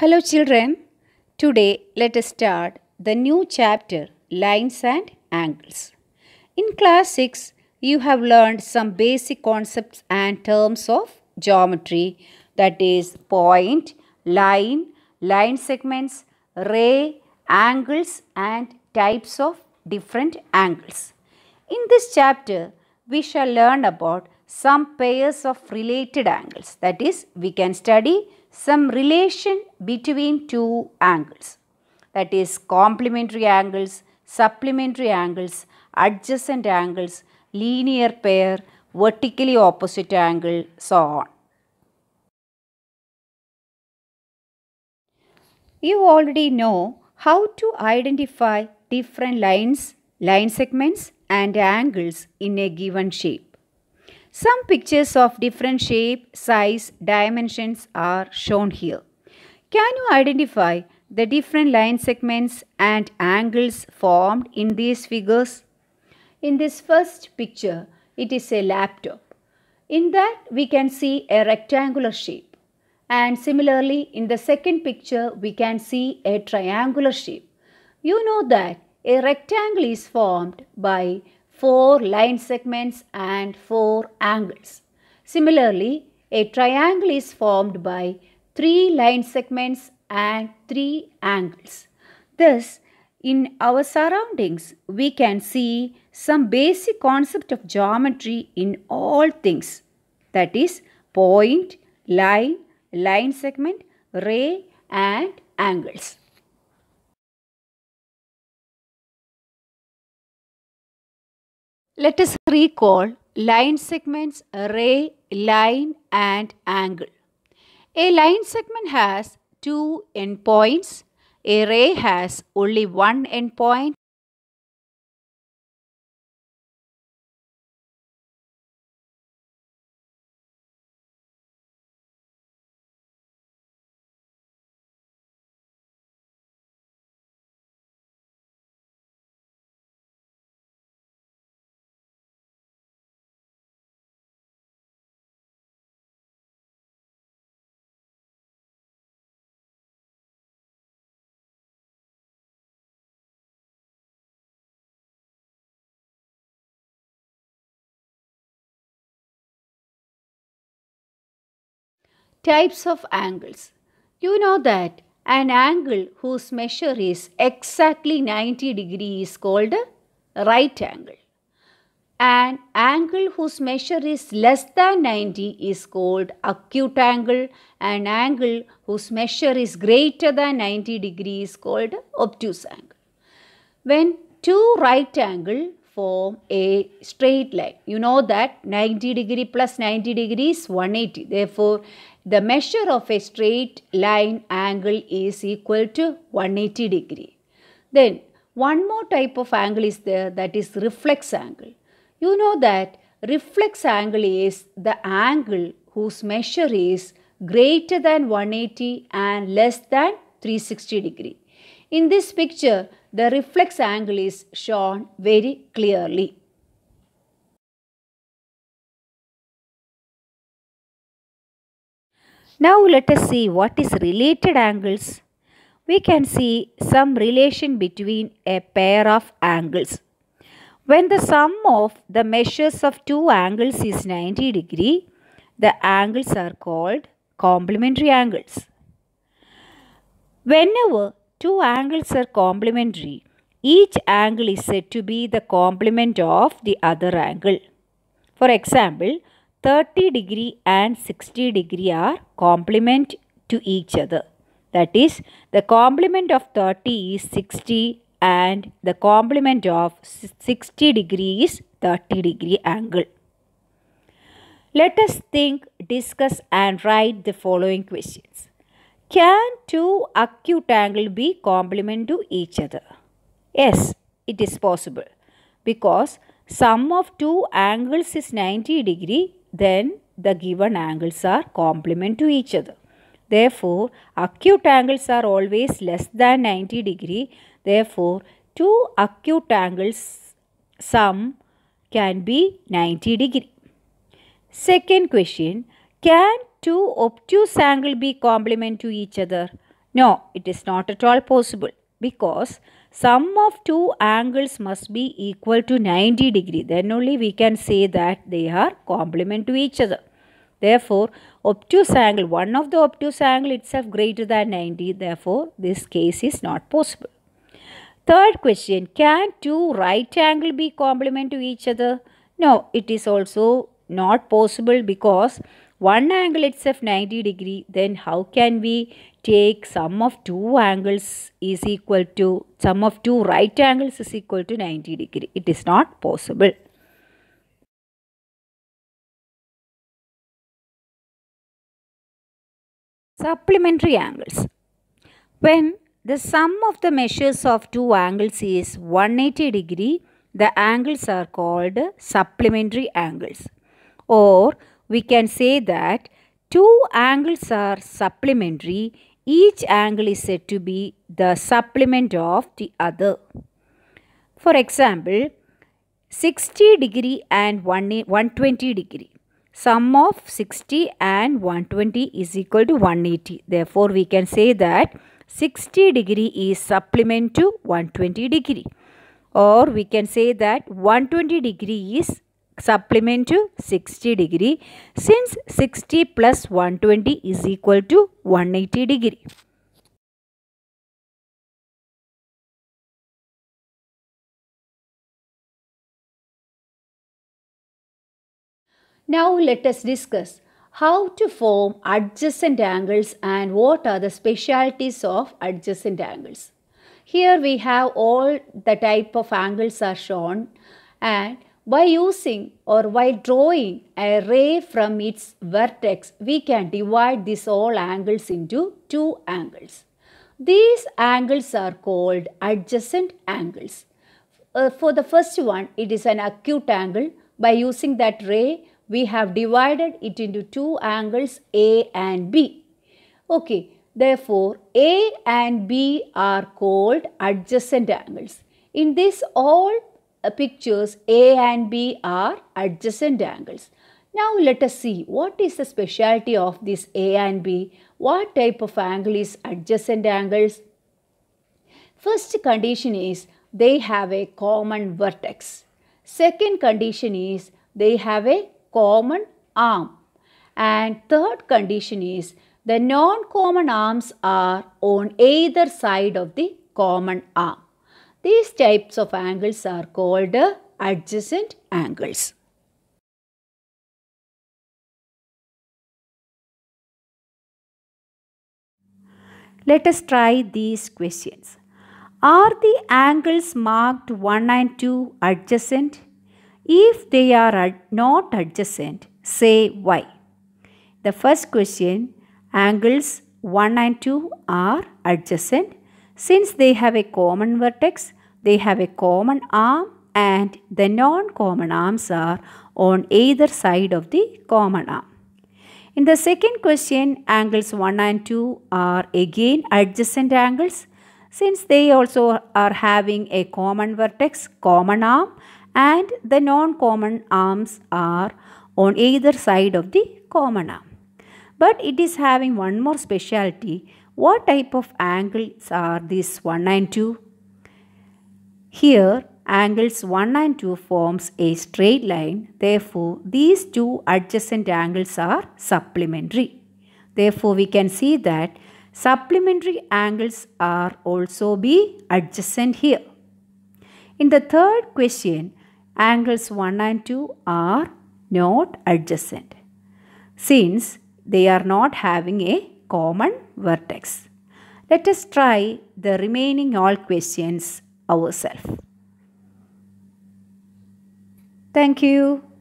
Hello children, today let us start the new chapter Lines and Angles. In class 6, you have learned some basic concepts and terms of geometry that is point, line, line segments, ray, angles and types of different angles. In this chapter, we shall learn about some pairs of related angles that is we can study some relation between two angles that is complementary angles, supplementary angles, adjacent angles, linear pair, vertically opposite angle, so on. You already know how to identify different lines, line segments and angles in a given shape. Some pictures of different shape, size, dimensions are shown here. Can you identify the different line segments and angles formed in these figures? In this first picture, it is a laptop. In that, we can see a rectangular shape. And similarly, in the second picture, we can see a triangular shape. You know that a rectangle is formed by 4 line segments and 4 angles. Similarly, a triangle is formed by 3 line segments and 3 angles. Thus, in our surroundings, we can see some basic concept of geometry in all things. That is, point, line, line segment, ray and angles. Let us recall line segments ray, line and angle. A line segment has two endpoints. A ray has only one endpoint Types of angles. You know that an angle whose measure is exactly 90 degrees is called a right angle. An angle whose measure is less than 90 is called acute angle. An angle whose measure is greater than 90 degrees is called obtuse angle. When two right angle form a straight line, you know that 90 degree plus 90 degree is 180. Therefore, the measure of a straight line angle is equal to 180 degree. Then one more type of angle is there that is reflex angle. You know that reflex angle is the angle whose measure is greater than 180 and less than 360 degree. In this picture, the reflex angle is shown very clearly. Now let us see what is related angles. We can see some relation between a pair of angles. When the sum of the measures of two angles is 90 degree, the angles are called complementary angles. Whenever two angles are complementary, each angle is said to be the complement of the other angle. For example, 30 degree and 60 degree are complement to each other. That is, the complement of 30 is 60 and the complement of 60 degree is 30 degree angle. Let us think, discuss and write the following questions. Can two acute angles be complement to each other? Yes, it is possible because sum of two angles is 90 degree then the given angles are complement to each other. Therefore, acute angles are always less than 90 degree. Therefore, two acute angles sum can be 90 degree. Second question, can two obtuse angle be complement to each other? No, it is not at all possible because sum of two angles must be equal to 90 degree. Then only we can say that they are complement to each other. Therefore, obtuse angle, one of the obtuse angle itself greater than 90. Therefore, this case is not possible. Third question, can two right angle be complement to each other? No, it is also not possible because one angle itself 90 degree then how can we take sum of two angles is equal to sum of two right angles is equal to 90 degree it is not possible supplementary angles when the sum of the measures of two angles is 180 degree the angles are called supplementary angles or we can say that two angles are supplementary. Each angle is said to be the supplement of the other. For example, 60 degree and 120 degree. Sum of 60 and 120 is equal to 180. Therefore, we can say that 60 degree is supplement to 120 degree. Or we can say that 120 degree is supplement to 60 degree since 60 plus 120 is equal to 180 degree. Now let us discuss how to form adjacent angles and what are the specialities of adjacent angles. Here we have all the type of angles are shown and by using or by drawing a ray from its vertex, we can divide these all angles into two angles. These angles are called adjacent angles. Uh, for the first one, it is an acute angle. By using that ray, we have divided it into two angles A and B. Okay, therefore A and B are called adjacent angles. In this all uh, pictures A and B are adjacent angles. Now let us see what is the specialty of this A and B. What type of angle is adjacent angles? First condition is they have a common vertex. Second condition is they have a common arm. And third condition is the non-common arms are on either side of the common arm. These types of angles are called adjacent angles. Let us try these questions. Are the angles marked 1 and 2 adjacent? If they are ad not adjacent, say why. The first question, angles 1 and 2 are adjacent since they have a common vertex they have a common arm and the non-common arms are on either side of the common arm. In the second question, angles 1 and 2 are again adjacent angles since they also are having a common vertex, common arm and the non-common arms are on either side of the common arm. But it is having one more specialty. What type of angles are these 1 and 2? Here, angles 1 and 2 forms a straight line. Therefore, these two adjacent angles are supplementary. Therefore, we can see that supplementary angles are also be adjacent here. In the third question, angles 1 and 2 are not adjacent since they are not having a common vertex. Let us try the remaining all questions ourselves. Thank you.